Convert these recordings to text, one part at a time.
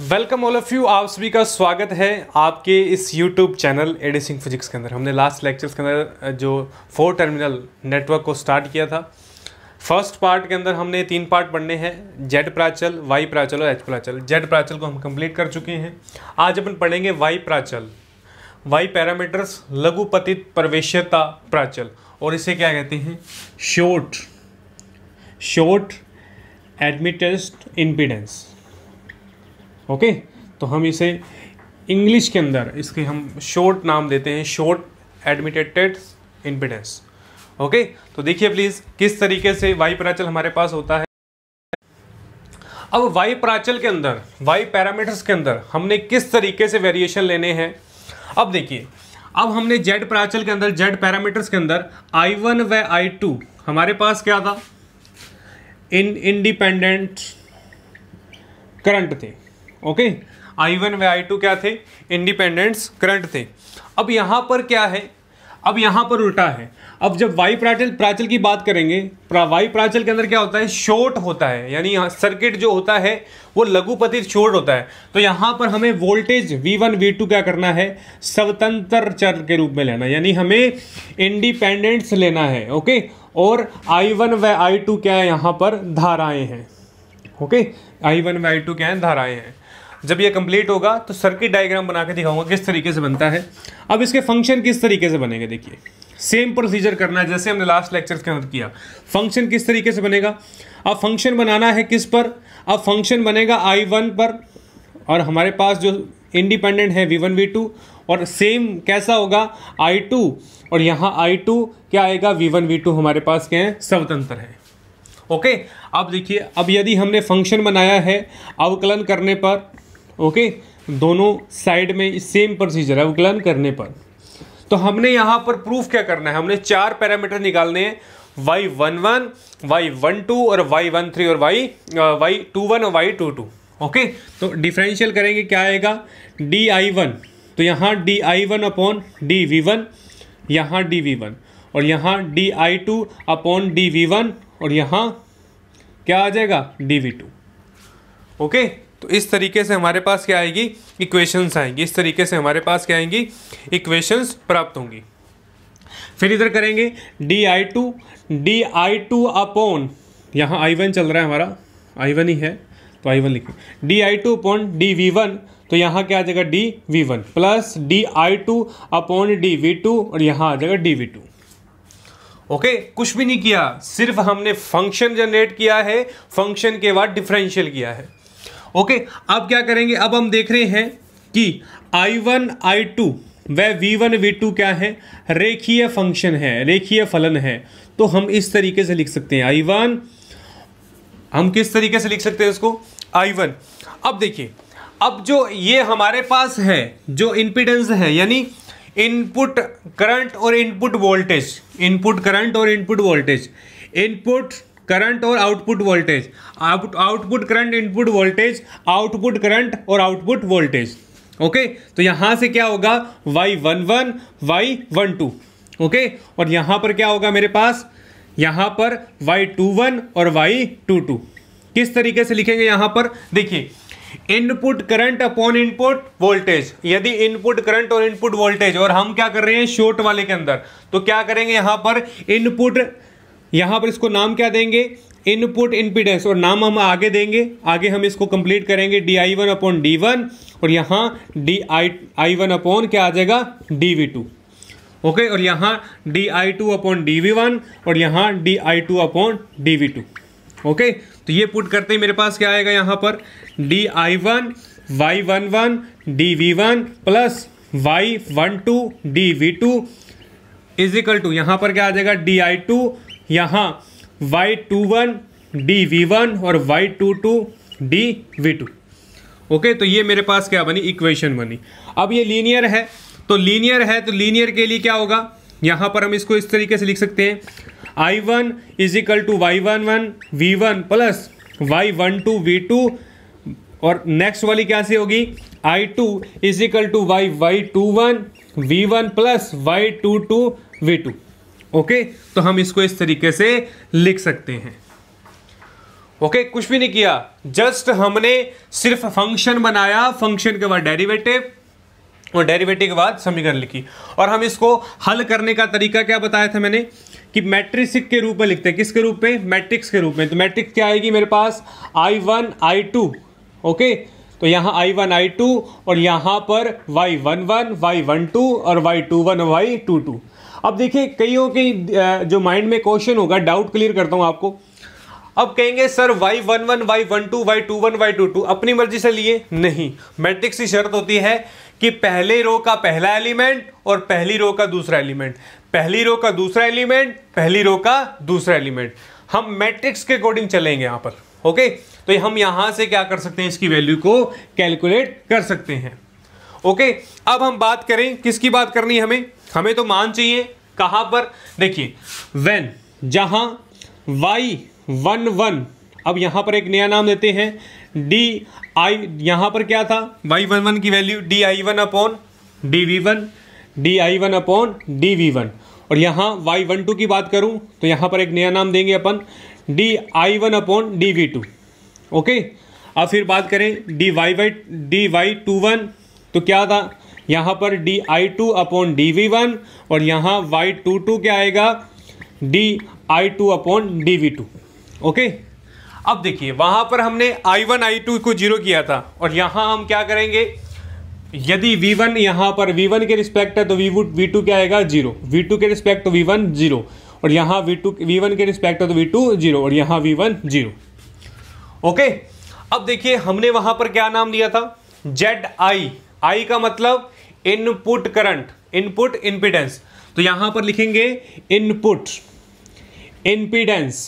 Welcome all of you आप सभी का स्वागत है आपके इस यूट्यूब चैनल एडिसिंग फिजिक्स के अंदर हमने लास्ट लेक्चर्स के अंदर जो फोर टर्मिनल नेटवर्क को स्टार्ट किया था फर्स्ट पार्ट के अंदर हमने तीन पार्ट पढ़ने हैं जेड प्राचल वाई प्राचल और एच प्राचल जेड प्राचल को हम कंप्लीट कर चुके हैं आज अपन पढ़ेंगे वाई प्राचल वाई पैरामीटर्स लघुपतित प्रवेश्यता प्राचल और इसे क्या कहते हैं short short admittance impedance okay तो हम इसे इंग्लिश के अंदर इसके हम शॉर्ट नाम देते हैं शॉर्ट एडमिटेड इम्पिडेंस ओके तो देखिए प्लीज़ किस तरीके से वाई प्राचल हमारे पास होता है अब वाई प्राचल के अंदर वाई पैरामीटर्स के अंदर हमने किस तरीके से वेरिएशन लेने हैं अब देखिए अब हमने जेड प्राचल के अंदर जेड पैरामीटर्स के अंदर आई वन व आई टू हमारे पास क्या था इन इंडिपेंडेंट करंट थे ओके आई वन व आई टू क्या थे इंडिपेंडेंट्स करंट थे अब यहाँ पर क्या है अब यहाँ पर उल्टा है अब जब वाई प्राचल प्राचल की बात करेंगे वाई प्राचल के अंदर क्या होता है शॉर्ट होता है यानी सर्किट जो होता है वो लघुपति शॉर्ट होता है तो यहाँ पर हमें वोल्टेज V1 V2 क्या करना है स्वतंत्र चर के रूप में लेना यानी हमें इंडिपेंडेंस लेना है ओके और I1 व टू क्या है यहाँ पर धाराएं हैं ओके वन व टू क्या है धाराएं हैं जब ये कंप्लीट होगा तो सर्किट डायग्राम बना के दिखाऊंगा किस तरीके से बनता है अब इसके फंक्शन किस तरीके से बनेंगे देखिए सेम प्रोसीजर करना है जैसे हमने लास्ट लेक्चर के अंदर किया फंक्शन किस तरीके से बनेगा अब फंक्शन बनाना है किस पर अब फंक्शन बनेगा आई वन पर और हमारे पास जो इंडिपेंडेंट है वी वन वी टू और सेम कैसा होगा आई टू और यहाँ आई टू क्या आएगा वी वन वी टू हमारे पास क्या है स्वतंत्र है ओके अब देखिए अब यदि हमने फंक्शन बनाया है अवकलन करने पर ओके दोनों साइड में सेम प्रोसीजर है विकलन करने पर तो हमने यहाँ पर प्रूफ क्या करना है हमने चार पैरामीटर निकालने हैं Y one one Y one two और वाई वन थ्री और वाई वाई टू वन और वाई टू टू ओके तो डिफरेंशियल करेंगे क्या आएगा डी आई वन तो यहाँ D I one upon D V one यहाँ डी वी वन और यहाँ D I two upon D V one और यहाँ क्या आ जाएगा डी वी टू ओके तो इस तरीके से हमारे पास क्या आएगी इक्वेशंस आएंगी इस तरीके से हमारे पास क्या आएंगी इक्वेशंस प्राप्त होंगी फिर इधर करेंगे D I two D I two upon यहाँ आई वन चल रहा है हमारा आई वन ही है तो आई वन लिखें D I two upon D V one तो यहाँ क्या आ जाएगा D V one plus D I two upon D V two और यहाँ आ जाएगा D V two okay okay, कुछ भी नहीं किया सिर्फ हमने फंक्शन जनरेट किया है फंक्शन के बाद डिफरेंशियल किया है ओके अब क्या करेंगे अब हम देख रहे हैं कि आई वन आई टू वह वी वन वी टू क्या है रेखीय फंक्शन है रेखीय फलन है तो हम इस तरीके से लिख सकते हैं आई वन हम किस तरीके से लिख सकते हैं इसको आई वन अब देखिए अब जो ये हमारे पास है जो इंपिडेंस है यानी इनपुट करंट और इनपुट वोल्टेज इनपुट करंट और इनपुट वोल्टेज इनपुट करंट और output voltage output current input voltage output current और आउटपुट वोल्टेज ओके तो यहां से क्या होगा Y one one Y one two okay और यहां पर क्या होगा मेरे पास यहां पर वाई टू वन और वाई टू टू किस तरीके से लिखेंगे यहां पर देखिए input current upon input voltage यदि इनपुट करंट और इनपुट वोल्टेज और हम क्या कर रहे हैं शॉर्ट वाले के अंदर तो क्या करेंगे यहां पर इनपुट यहाँ पर इसको नाम क्या देंगे इनपुट इम्पीडेंस और नाम हम आगे देंगे आगे हम इसको कंप्लीट करेंगे D I one upon D one और यहाँ D I I one upon क्या आ जाएगा डी वी टू ओके और यहाँ D I two upon D V one और यहाँ D I two upon D V two okay तो ये पुट करते ही मेरे पास क्या आएगा यहाँ पर D I one Y one one D V one plus Y one two D V two equal to यहाँ पर क्या आ जाएगा डी आई टू यहाँ Y two one D V one और Y two two D V two okay तो ये मेरे पास क्या बनी इक्वेशन बनी अब ये लीनियर है तो लीनियर है तो लीनियर के लिए क्या होगा यहाँ पर हम इसको इस तरीके से लिख सकते हैं I one is equal to Y one one V one plus Y one two V two और नेक्स्ट वाली क्या सी होगी I two is equal to Y Y two one V one plus Y two two V two okay तो हम इसको इस तरीके से लिख सकते हैं ओके okay, कुछ भी नहीं किया जस्ट हमने सिर्फ फंक्शन बनाया फंक्शन के बाद डेरिवेटिव और डेरिवेटिव के बाद समीकरण लिखी और हम इसको हल करने का तरीका क्या बताया था मैंने कि मैट्रिक्स के रूप में लिखते हैं किसके रूप में मैट्रिक्स के रूप में तो मैट्रिक्स क्या आएगी मेरे पास I one I two okay तो यहां आई वन आई टू और यहां पर Y one one Y one two और Y two one Y two two अब देखिए कईयों के जो माइंड में क्वेश्चन होगा डाउट क्लियर करता हूँ आपको अब कहेंगे sir Y one one Y one two Y two one Y two two अपनी मर्जी से लिए नहीं मैट्रिक्स की शर्त होती है कि पहले रो का पहला एलिमेंट और पहली रो का दूसरा एलिमेंट पहली रो का दूसरा एलिमेंट पहली रो का दूसरा एलिमेंट हम मैट्रिक्स के अकॉर्डिंग चलेंगे यहाँ पर ओके तो हम यहां से क्या कर सकते हैं इसकी वैल्यू को कैलकुलेट कर सकते हैं ओके अब हम बात करें किसकी बात करनी है हमें हमें तो मान चाहिए कहाँ पर देखिए वेन जहाँ वाई वन वन अब यहाँ पर एक नया नाम देते हैं डी आई यहाँ पर क्या था वाई वन वन की value D I one upon D V one D I one upon D V one और यहाँ वाई वन टू की बात करूँ तो यहाँ पर एक नया नाम देंगे अपन D I one upon D V two okay अब फिर बात करें D Y Y D Y two one तो क्या था यहाँ पर D I two upon D V one और यहाँ वाई टू टू क्या आएगा D I two upon D V two okay अब देखिए वहाँ पर हमने आई वन आई टू को जीरो किया था और यहाँ हम क्या करेंगे यदि वी वन यहाँ पर वी वन के रिस्पेक्ट है तो वी वी टू क्या आएगा जीरो वी टू के रिस्पेक्ट तो वी वन जीरो और यहाँ वी टू वी वन के रिस्पेक्ट है तो वी टू जीरो और यहाँ वी वन जीरो ओके अब देखिए हमने वहाँ पर क्या नाम दिया था जेड आई आई का मतलब इनपुट करंट इनपुट इम्पीडेंस तो यहां पर लिखेंगे input impedance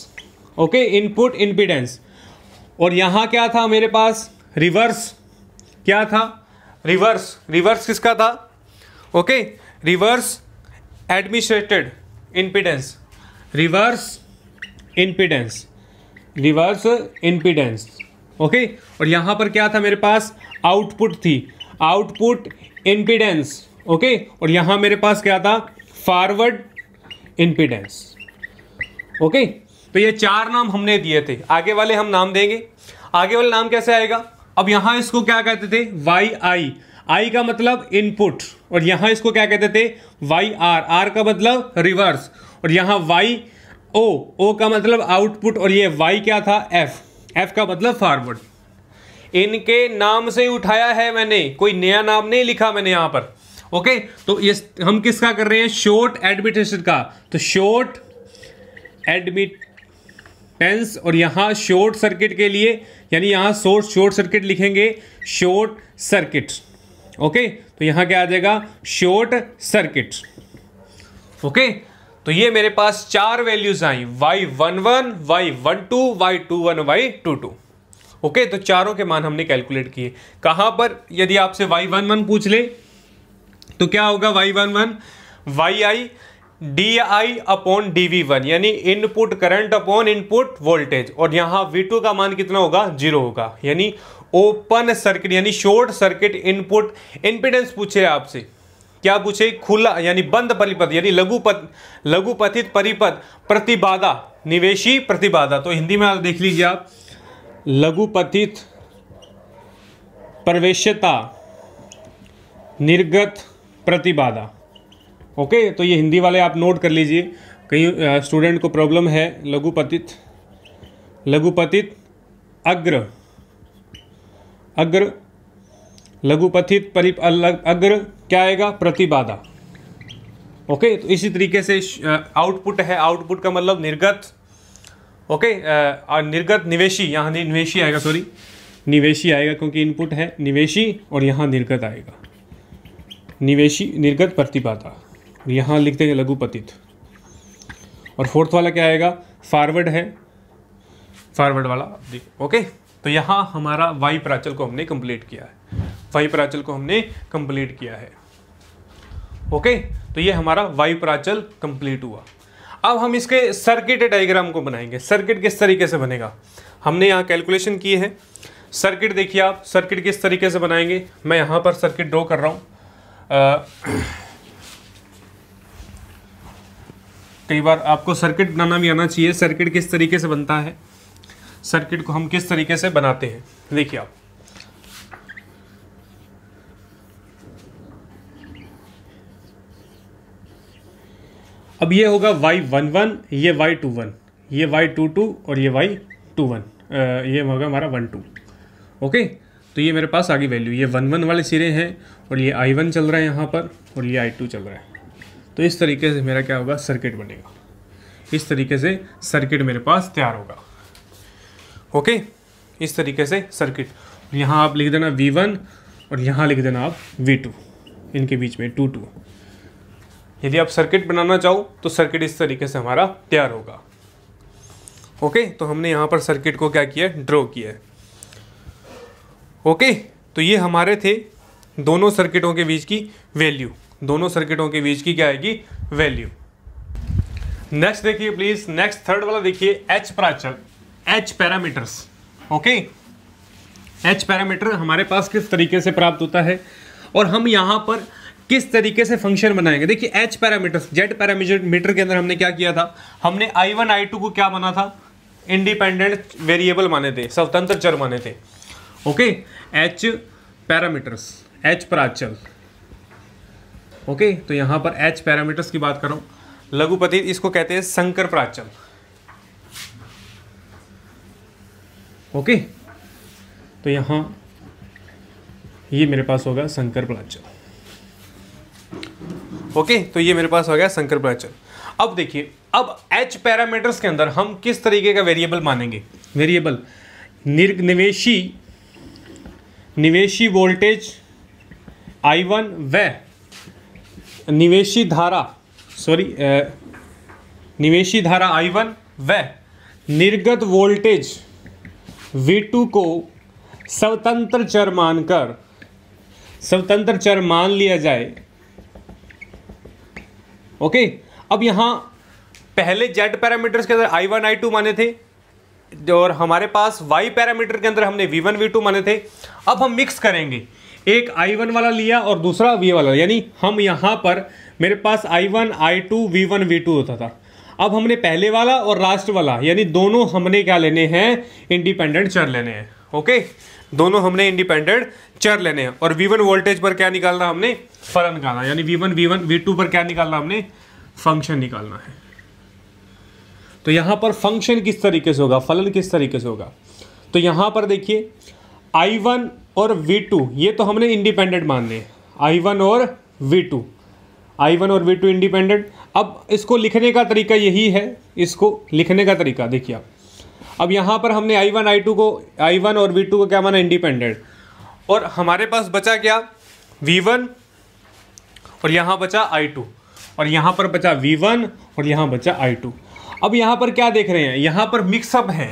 okay input impedance और यहां क्या था मेरे पास रिवर्स क्या था रिवर्स रिवर्स किसका था okay reverse administrated impedance reverse impedance reverse impedance okay और यहां पर क्या था मेरे पास आउटपुट थी आउटपुट इंपीडेंस ओके और यहां मेरे पास क्या था फॉरवर्ड इंपीडेंस ओके तो ये चार नाम हमने दिए थे आगे वाले हम नाम देंगे आगे वाला नाम कैसे आएगा अब यहां इसको क्या कहते थे वाई आई आई का मतलब इनपुट और यहां इसको क्या कहते थे वाई आर आर का मतलब रिवर्स और यहां वाई ओ ओ का मतलब आउटपुट और ये वाई क्या था एफ एफ का मतलब फॉरवर्ड इनके नाम से उठाया है मैंने कोई नया नाम नहीं लिखा मैंने यहां पर ओके तो ये हम किसका कर रहे हैं शॉर्ट एडमिटेशन का तो शॉर्ट एडमिट टेंस और यहां शॉर्ट सर्किट के लिए यानी यहां शॉर्ट शॉर्ट सर्किट लिखेंगे शॉर्ट सर्किट ओके तो यहां क्या आ जाएगा शॉर्ट सर्किट ओके तो ये मेरे पास चार values I Y one one Y one two Y two one Y two two okay तो चारों के मान हमने कैलकुलेट किए कहाँ पर यदि आपसे वाई वन वन पूछ ले तो क्या होगा Y one one Y I D I upon D V one यानी input current upon input voltage और यहाँ वी टू का मान कितना होगा जीरो होगा यानी ओपन सर्किट यानी शॉर्ट सर्किट इनपुट इम्पिडेंस पूछे आपसे क्या पूछे खुला यानी बंद परिपथ यानी लघु पथ लघुपथित परिपथ प्रतिबाधा निवेशी प्रतिबाधा तो हिंदी में आप देख लीजिए आप लघुपतित प्रवेश्यता निर्गत प्रतिबाधा ओके तो ये हिंदी वाले आप नोट कर लीजिए कहीं स्टूडेंट को प्रॉब्लम है लघुपतित लघुपतित अग्र अग्र लघुपथित परि अग्र क्या आएगा प्रतिबाधा ओके तो इसी तरीके से आउटपुट है आउटपुट का मतलब निर्गत ओके और निर्गत निवेशी यहाँ निवेशी आएगा सॉरी निवेशी आएगा क्योंकि इनपुट है निवेशी और यहाँ निर्गत आएगा निवेशी निर्गत प्रतिपाता यहाँ लिख देंगे लघुपतित और फोर्थ वाला क्या आएगा फॉरवर्ड है फॉरवर्ड वाला ओके तो यहाँ हमारा वाई प्राचल को हमने कंप्लीट किया है वाई प्राचल को हमने कंप्लीट किया है ओके तो ये हमारा वाई प्राचल कंप्लीट हुआ अब हम इसके सर्किट डायग्राम को बनाएंगे सर्किट किस तरीके से बनेगा हमने यहाँ कैलकुलेशन किए है सर्किट देखिए आप सर्किट किस तरीके से बनाएंगे मैं यहाँ पर सर्किट ड्रॉ कर रहा हूँ कई बार आपको सर्किट बनाना भी आना चाहिए सर्किट किस तरीके से बनता है सर्किट को हम किस तरीके से बनाते हैं देखिए आप अब ये होगा वाई वन वन ये वाई टू वन ये वाई टू टू और ये वाई टू वन ये होगा हमारा वन टू ओके तो ये मेरे पास आगे वैल्यू ये वन वन वाले सिरे हैं और ये आई वन चल रहा है यहाँ पर और ये आई टू चल रहा है तो इस तरीके से मेरा क्या होगा सर्किट बनेगा इस तरीके से सर्किट मेरे पास तैयार होगा ओके इस तरीके से सर्किट यहाँ आप लिख देना वन और यहाँ लिख देना आप टू इनके बीच में टू टू यदि आप सर्किट बनाना चाहो तो सर्किट इस तरीके से हमारा तैयार होगा ओके तो हमने यहाँ पर सर्किट को क्या किया ड्रॉ किया है ओके तो ये हमारे थे दोनों सर्किटों के बीच की वैल्यू दोनों सर्किटों के बीच की क्या आएगी वैल्यू नेक्स्ट देखिए प्लीज नेक्स्ट थर्ड वाला देखिए एच प्राचल H parameters okay H parameter हमारे पास किस तरीके से प्राप्त होता है और हम यहां पर किस तरीके से फंक्शन बनाएंगे देखिए H parameter Z parameter meter के अंदर हमने क्या किया था हमने आई वन आई टू को क्या माना था इंडिपेंडेंट वेरिएबल माने थे स्वतंत्र चर माने थे ओके एच पैरामीटर्स एच प्राचल ओके तो यहां पर एच पैरामीटर्स की बात करो लघुपति इसको कहते हैं संकर प्राचल ओके तो यहां ये मेरे पास होगा शंकर प्राचल ओके तो ये मेरे पास हो गया संकर प्रचल अब देखिए अब एच पैरामीटर्स के अंदर हम किस तरीके का वेरिएबल मानेंगे वेरिएबल निवेशी निवेशी वोल्टेज आई वन व निवेशी धारा सॉरी निवेशी धारा आई वन व निर्गत वोल्टेज वी टू को स्वतंत्र चर मानकर स्वतंत्र चर मान लिया जाए ओके अब यहाँ पहले जेड पैरामीटर्स के अंदर आई वन आई टू माने थे और हमारे पास वाई पैरामीटर के अंदर हमने वी वन वी टू माने थे अब हम मिक्स करेंगे एक आई वन वाला लिया और दूसरा वी वाला यानी हम यहाँ पर मेरे पास I one I two V one V two होता था अब हमने पहले वाला और लास्ट वाला यानी दोनों हमने क्या लेने हैं इंडिपेंडेंट चर लेने हैं ओके दोनों हमने इंडिपेंडेंट चर लेने हैं और वी वन वोल्टेज पर क्या निकालना हमने फलन निकालना यानी V one V one V two पर क्या निकालना हमने फंक्शन निकालना है तो यहां पर फंक्शन किस तरीके से होगा फलन किस तरीके से होगा तो यहां पर देखिए आई वन और वी टू ये तो हमने इंडिपेंडेंट मान लिए आई वन और वी टू आई वन और वी टू इंडिपेंडेंट अब इसको लिखने का तरीका यही है इसको लिखने का तरीका देखिए आप अब यहाँ पर हमने आई वन आई टू को आई वन और वी टू को क्या माना इंडिपेंडेंट और हमारे पास बचा क्या वी वन और यहाँ बचा आई टू और यहाँ पर बचा वी वन और यहाँ बचा आई टू अब यहाँ पर क्या देख रहे हैं यहाँ पर मिक्सअप है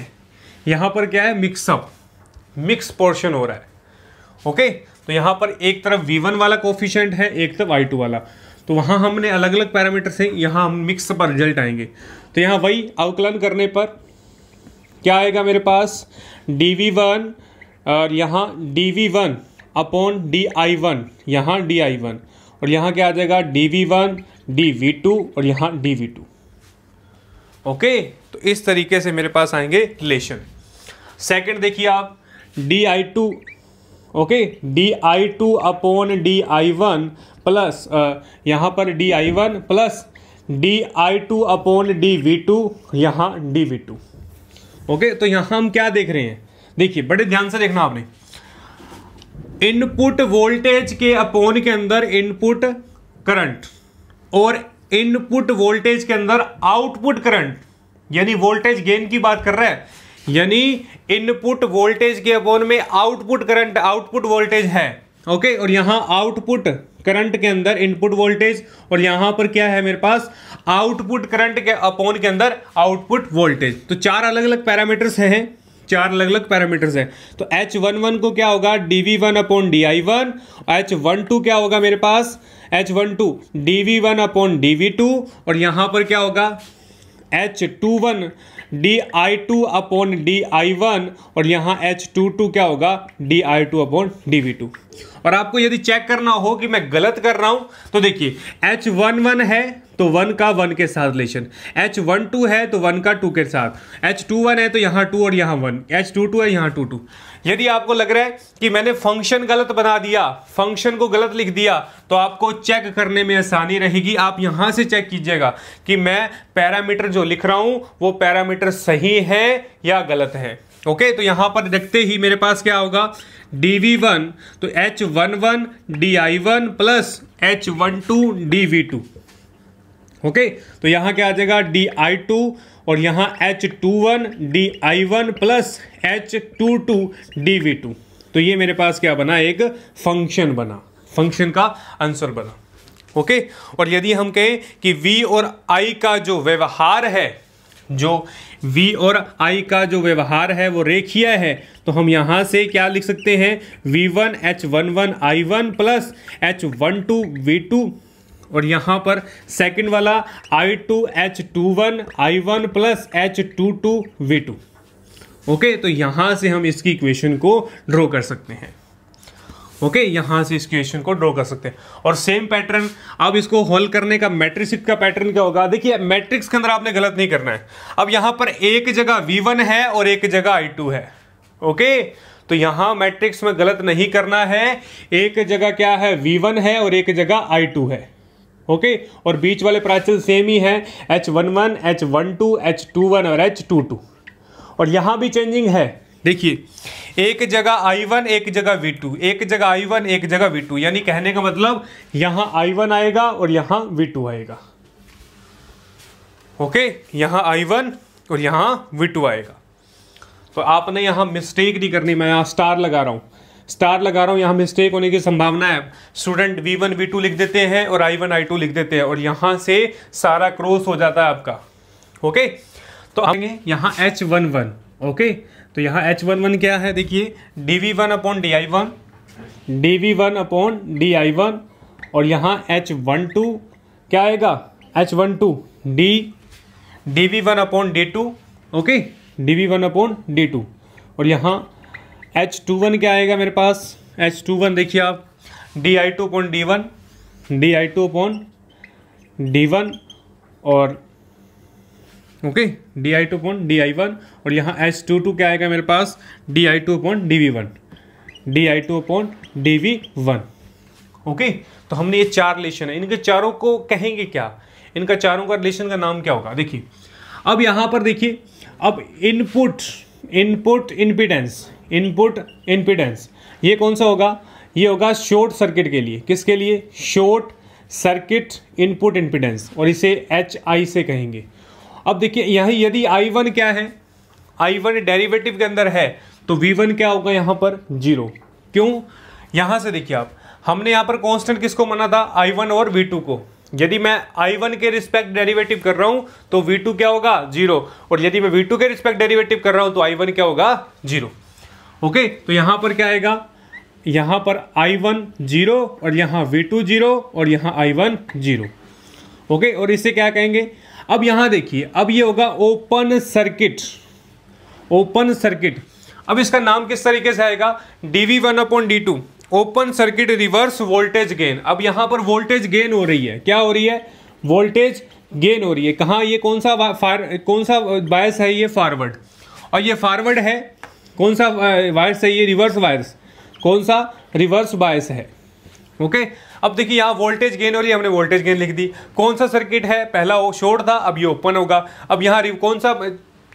यहाँ पर क्या है मिक्सअप मिक्स पोर्शन हो रहा है ओके तो यहाँ पर एक तरफ वी वन वाला कोफिशेंट है एक तरफ आई टू वाला तो वहाँ हमने अलग अलग पैरामीटर से यहाँ हम मिक्स पर रिजल्ट आएंगे तो यहाँ वही अवकलन करने पर क्या आएगा मेरे पास डी वी वन और यहाँ D V one upon D I one यहाँ डी आई वन और यहाँ क्या आ जाएगा D V one D V two और यहाँ डी वी टू ओके तो इस तरीके से मेरे पास आएंगे रिलेशन सेकंड देखिए आप D I two okay D I two upon D I one plus यहाँ पर D I one plus D I two upon D V two यहाँ डी वी टू ओके तो यहां हम क्या देख रहे हैं देखिए बड़े ध्यान से देखना आपने इनपुट वोल्टेज के अपोन के अंदर इनपुट करंट और इनपुट वोल्टेज के अंदर आउटपुट करंट यानी वोल्टेज गेन की बात कर रहा है यानी इनपुट वोल्टेज के अपोन में आउटपुट करंट आउटपुट वोल्टेज है ओके और यहां आउटपुट करंट के अंदर इनपुट वोल्टेज और यहां पर क्या है मेरे पास आउटपुट करंट के अपोन के अंदर आउटपुट वोल्टेज तो चार अलग अलग पैरामीटर्स हैं चार अलग अलग पैरामीटर्स हैं तो एच वन वन को क्या होगा D V one upon D I one H one two क्या होगा मेरे पास H one two D V one upon D V two और यहां पर क्या होगा H two one D I two upon D I one और यहाँ एच टू टू क्या होगा D I two upon D V two और आपको यदि चेक करना हो कि मैं गलत कर रहा हूं तो देखिए एच वन वन है तो वन का वन के साथ रिलेशन एच वन टू है तो वन का टू के साथ एच टू वन है तो यहाँ टू और यहाँ वन एच टू टू है यहाँ टू टू यदि आपको लग रहा है कि मैंने फंक्शन गलत बना दिया फंक्शन को गलत लिख दिया तो आपको चेक करने में आसानी रहेगी आप यहां से चेक कीजिएगा कि मैं पैरामीटर जो लिख रहा हूं वो पैरामीटर सही है या गलत है ओके तो यहां पर देखते ही मेरे पास क्या होगा डी वी वन तो H one one D I one plus H one two D V two okay तो यहां क्या आ जाएगा डी आई टू और यहाँ H two one D I one plus H two two D V two तो ये मेरे पास क्या बना एक फंक्शन बना फंक्शन का आंसर बना ओके और यदि हम कहें कि v और i का जो व्यवहार है जो v और i का जो व्यवहार है वो रेखीय है तो हम यहाँ से क्या लिख सकते हैं v1 h11 i1 plus h12 v2 और यहाँ पर सेकंड वाला I two H two one I one plus H two two V two okay तो यहाँ से हम इसकी इक्वेशन को ड्रॉ कर सकते हैं ओके okay, यहां से इस क्वेश्चन को ड्रॉ कर सकते हैं और सेम पैटर्न अब इसको होल करने का मैट्रिक्स का पैटर्न क्या होगा देखिए मैट्रिक्स के अंदर आपने गलत नहीं करना है अब यहां पर एक जगह V1 है और एक जगह I2 है ओके okay? तो यहां मैट्रिक्स में गलत नहीं करना है एक जगह क्या है V1 है और एक जगह I2 है ओके और बीच वाले प्राचल सेम ही हैं H one one H one two H two one और एच टू टू और यहाँ भी चेंजिंग है देखिए एक जगह I1 एक जगह V2 एक जगह I1 एक जगह V2 यानी कहने का मतलब आई I1 आएगा और वी V2 आएगा ओके आई I1 और यहाँ V2 आएगा तो आपने यहां मिस्टेक नहीं करनी मैं यहां स्टार लगा रहा हूं स्टार लगा रहा हूँ यहाँ मिस्टेक होने की संभावना है student V one V two लिख देते हैं और आई वन आई टू लिख देते हैं और यहाँ से सारा क्रॉस हो जाता है आपका ओके तो आएंगे यहाँ एच वन वन ओके तो यहाँ एच वन वन क्या है देखिए D V one upon D I one D V one upon D I one और यहाँ एच वन टू क्या आएगा H one two D D V one upon D two okay D V one upon D two और यहाँ H two one क्या आएगा मेरे पास एच टू वन देखिए आप D I two upon D one D I two upon D one और okay D I two upon D I one और यहाँ एच टू टू क्या आएगा मेरे पास D I two upon D V one D I two upon D V one okay तो हमने ये चार रिलेशन है इनके चारों को कहेंगे क्या इनका चारों का रिलेशन का नाम क्या होगा देखिए अब यहाँ पर देखिए अब input input impedance input impedance ये कौन सा होगा ये होगा शॉर्ट सर्किट के लिए किसके लिए शॉर्ट सर्किट इनपुट इम्पिडेंस और इसे एच आई से कहेंगे अब देखिए यहाँ यदि आई वन क्या है आई वन डेरिवेटिव के अंदर है तो वी वन क्या होगा यहाँ पर जीरो क्यों यहाँ से देखिए आप हमने यहाँ पर कॉन्स्टेंट किसको माना था आई वन और वी टू को यदि मैं आई वन के रिस्पेक्ट डेरिवेटिव कर रहा हूँ तो वी टू क्या होगा जीरो और यदि मैं वी टू के रिस्पेक्ट डेरिवेटिव कर रहा हूँ तो आई वन क्या होगा जीरो ओके तो यहां पर क्या आएगा यहां पर आई वन जीरो और यहां वी टू जीरो और यहां आई वन जीरो ओके और इसे क्या कहेंगे अब यहां देखिए अब ये होगा ओपन सर्किट ओपन सर्किट अब इसका नाम किस तरीके से आएगा D V one upon D two open circuit reverse voltage gain अब यहां पर वोल्टेज गेन हो रही है क्या हो रही है वोल्टेज गेन हो रही है कहाँ ये कौन सा कौन सा बायस है ये फॉरवर्ड और ये फॉरवर्ड है कौन सा वायरस है ये रिवर्स वायरस कौन सा रिवर्स बायस है ओके अब देखिए यहाँ वोल्टेज गेन और ये हमने वोल्टेज गेन लिख दी कौन सा सर्किट है पहला वो शोर था अब ये ओपन होगा अब यहाँ कौन सा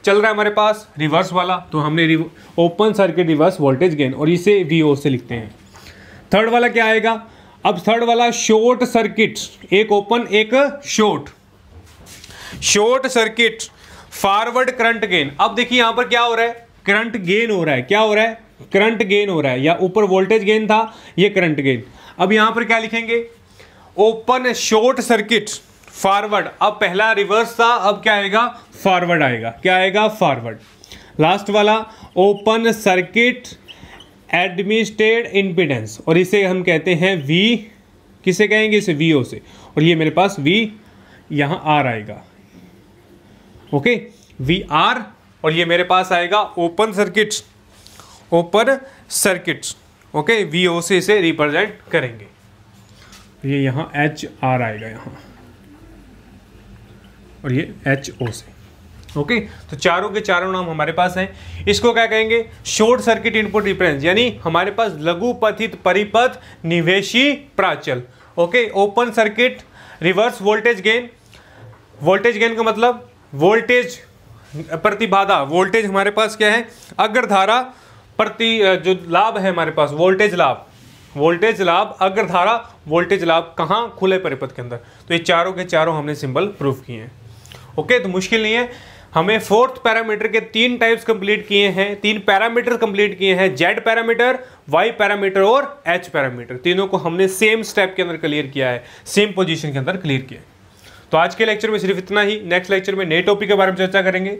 चल रहा है हमारे पास रिवर्स वाला तो हमने open circuit reverse voltage gain और इसे वी से लिखते हैं थर्ड वाला क्या आएगा अब थर्ड वाला शॉर्ट सर्किट एक ओपन एक short short circuit forward current gain अब देखिए यहां पर क्या हो रहा है करंट गेन हो रहा है क्या हो रहा है करंट गेन हो रहा है या ऊपर वोल्टेज गेन था ये करंट गेन अब यहां पर क्या लिखेंगे ओपन शॉर्ट सर्किट फॉरवर्ड अब पहला रिवर्स था अब क्या आएगा फॉरवर्ड आएगा क्या आएगा फॉरवर्ड लास्ट वाला ओपन सर्किट एडमिनिस्ट्रेड इंपिडेंस और इसे हम कहते हैं वी किसे कहेंगे इसे वी ओ से और ये मेरे पास वी यहां आर आएगा ओके वी आर और ये मेरे पास आएगा open circuits open circuits okay V O से इसे रिप्रेजेंट करेंगे ये यहाँ एच आर आएगा यहाँ और ये एच ओ से ओके okay, तो चारों के चारों नाम हमारे पास हैं इसको क्या कहेंगे शॉर्ट सर्किट इनपुट रिफरेंस यानी हमारे पास लघुपथित परिपथ निवेशी प्राचल okay open circuit reverse voltage gain voltage gain का मतलब वोल्टेज प्रतिबाधा वोल्टेज हमारे पास क्या है अग्रधारा प्रति जो लाभ है हमारे पास वोल्टेज लाभ वोल्टेज लाभ अग्रधारा वोल्टेज लाभ कहाँ खुले परिपथ के अंदर तो ये चारों के चारों हमने सिंबल प्रूव किए हैं ओके तो मुश्किल नहीं है हमें फोर्थ पैरामीटर के तीन टाइप्स कंप्लीट किए हैं तीन पैरामीटर कंप्लीट किए हैं जेड पैरामीटर वाई पैरामीटर और एच पैरामीटर तीनों को हमने सेम स्टेप के अंदर क्लियर किया है सेम पोजीशन के अंदर क्लियर किया है तो आज के लेक्चर में सिर्फ इतना ही नेक्स्ट लेक्चर में नए टॉपिक के बारे में चर्चा करेंगे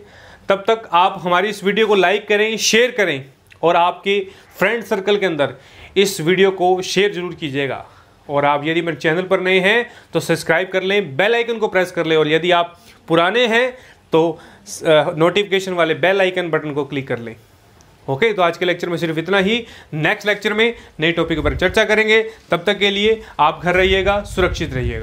तब तक आप हमारी इस वीडियो को लाइक करें शेयर करें और आपके फ्रेंड सर्कल के अंदर इस वीडियो को शेयर जरूर कीजिएगा और आप यदि मेरे चैनल पर नए हैं तो सब्सक्राइब कर लें बेल आइकन को प्रेस कर लें और यदि आप पुराने हैं तो नोटिफिकेशन वाले बेल आइकन बटन को क्लिक कर लें ओके तो आज के लेक्चर में सिर्फ इतना ही नेक्स्ट लेक्चर में नए टॉपिक पर चर्चा करेंगे तब तक के लिए आप घर रहिएगा सुरक्षित रहिएगा